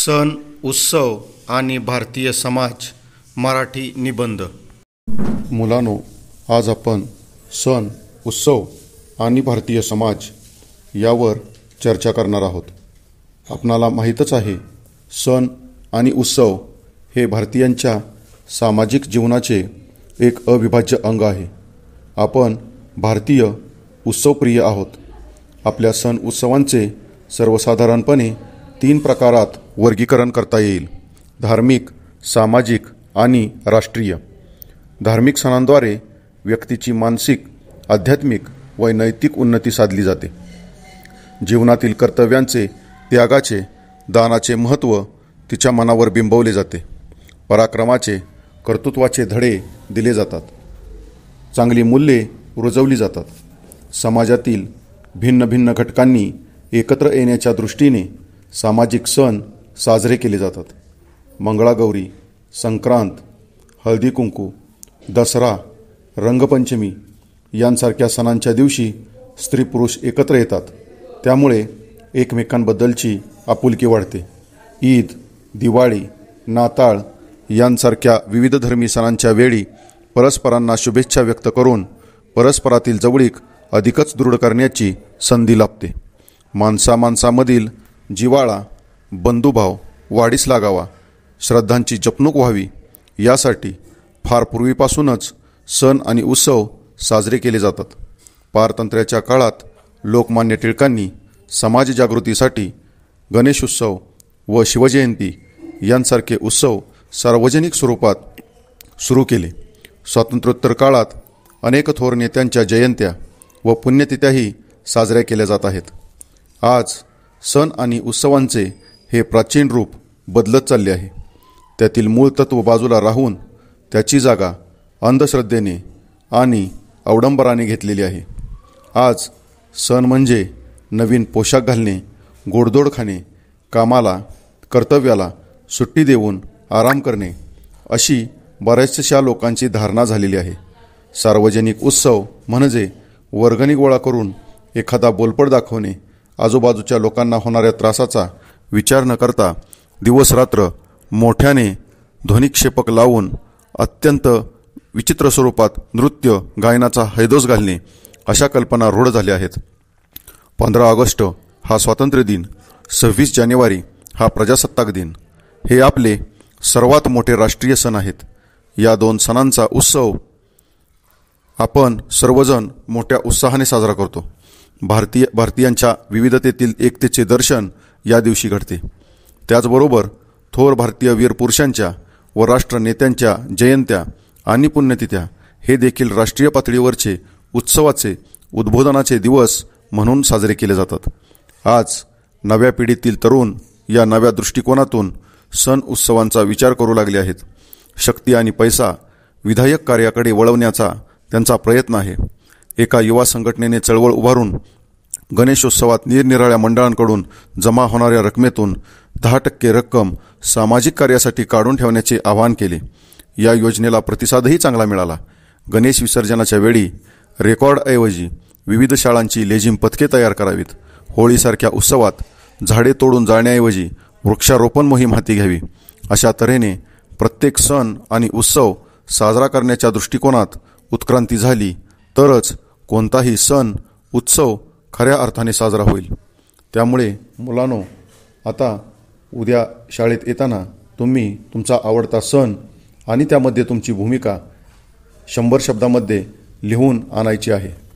सण उत्सव आणि भारतीय समाज मराठी निबंध मुलानो आज आपण सण उत्सव आणि भारतीय समाज यावर चर्चा करणार आहोत आपणाला माहीतच आहे सण आणि उत्सव हे भारतीयांच्या सामाजिक जीवनाचे एक अविभाज्य अंग आहे आपण भारतीय उत्सवप्रिय आहोत आपल्या सण उत्सवांचे सर्वसाधारणपणे तीन प्रकारात वर्गीकरण करता येईल धार्मिक सामाजिक आणि राष्ट्रीय धार्मिक सणांद्वारे व्यक्तीची मानसिक आध्यात्मिक व नैतिक उन्नती साधली जाते जीवनातील कर्तव्यांचे त्यागाचे दानाचे महत्त्व तिच्या मनावर बिंबवले जाते पराक्रमाचे कर्तृत्वाचे धडे दिले जातात चांगली मूल्ये रुजवली जातात समाजातील भिन्न भिन्न घटकांनी एकत्र येण्याच्या दृष्टीने सामाजिक सण साजरे केले जातात मंगळागौरी संक्रांत हळदी कुंकू दसरा रंगपंचमी यांसारख्या सणांच्या दिवशी स्त्री पुरुष एकत्र येतात त्यामुळे एकमेकांबद्दलची आपुलकी वाढते ईद दिवाळी नाताळ यांसारख्या विविध धर्मी सणांच्या वेळी परस्परांना शुभेच्छा व्यक्त करून परस्परातील जवळीक अधिकच दृढ करण्याची संधी लाभते माणसामानसामधील जिवाळा बंधुभाव वाढीस लागावा श्रद्धांची जपणूक व्हावी यासाठी फार पूर्वीपासूनच सण आणि उत्सव साजरे केले जातात पारतंत्र्याच्या काळात लोकमान्य टिळकांनी समाज समाजजागृतीसाठी गणेशोत्सव व शिवजयंती यांसारखे उत्सव सार्वजनिक स्वरूपात सुरू केले स्वातंत्र्योत्तर काळात अनेक थोर नेत्यांच्या जयंत्या व पुण्यतिथ्याही साजऱ्या केल्या जात आहेत आज सण आणि उत्सवांचे हे प्राचीन रूप बदलत चालले आहे त्यातील मूळ तत्त्व बाजूला राहून त्याची जागा अंधश्रद्धेने आणि अवडंबराने घेतलेली आहे आज सण म्हणजे नवीन पोशाख घालणे गोडदोड खाणे कामाला कर्तव्याला सुट्टी देऊन आराम करणे अशी बऱ्याचशा लोकांची धारणा झालेली आहे सार्वजनिक उत्सव म्हणजे वर्गणी गोळा करून एखादा बोलपड दाखवणे आजूबाजूच्या लोकांना होणाऱ्या त्रासाचा विचार न करता दिवसरात्र मोठ्याने ध्वनिक्षेपक लावून अत्यंत विचित्र स्वरूपात नृत्य गायनाचा हैदोस घालणे अशा कल्पना रूढ झाल्या आहेत पंधरा ऑगस्ट हा स्वातंत्र्य दिन सव्वीस जानेवारी हा प्रजासत्ताक दिन हे आपले सर्वात मोठे राष्ट्रीय सण आहेत या दोन सणांचा उत्सव आपण सर्वजण मोठ्या उत्साहाने साजरा करतो भारतीय भारतीयांच्या विविधतेतील एकतेचे दर्शन या दिवशी घडते त्याचबरोबर थोर भारतीय वीर पुरुषांच्या व राष्ट्र नेत्यांच्या जयंत्या आणि पुण्यतिथ्या हे देखील राष्ट्रीय पातळीवरचे उत्सवाचे उद्बोधनाचे दिवस म्हणून साजरे केले जातात आज नव्या पिढीतील तरुण या नव्या दृष्टिकोनातून सण उत्सवांचा विचार करू लागले आहेत शक्ती आणि पैसा विधायक कार्याकडे वळवण्याचा त्यांचा प्रयत्न आहे एका युवा संघटनेने चळवळ उभारून गणेशोत्सवात निरनिराळ्या मंडळांकडून जमा होणाऱ्या रकमेतून दहा टक्के रक्कम सामाजिक कार्यासाठी काढून ठेवण्याचे आवाहन केले या योजनेला प्रतिसादही चांगला मिळाला गणेश विसर्जनाच्या वेळी रेकॉर्डऐवजी विविध शाळांची लेझिम पथके तयार करावीत होळीसारख्या उत्सवात झाडे तोडून जाळण्याऐवजी वृक्षारोपण मोहीम हाती घ्यावी अशा तऱ्हेने प्रत्येक सण आणि उत्सव साजरा करण्याच्या दृष्टिकोनात उत्क्रांती झाली तरच कोणताही सण उत्सव खऱ्या अर्थाने साजरा होईल त्यामुळे मुलांनो आता उद्या शाळेत येताना तुम्ही तुमचा आवडता सण आणि त्यामध्ये तुमची भूमिका शंभर शब्दामध्ये लिहून आणायची आहे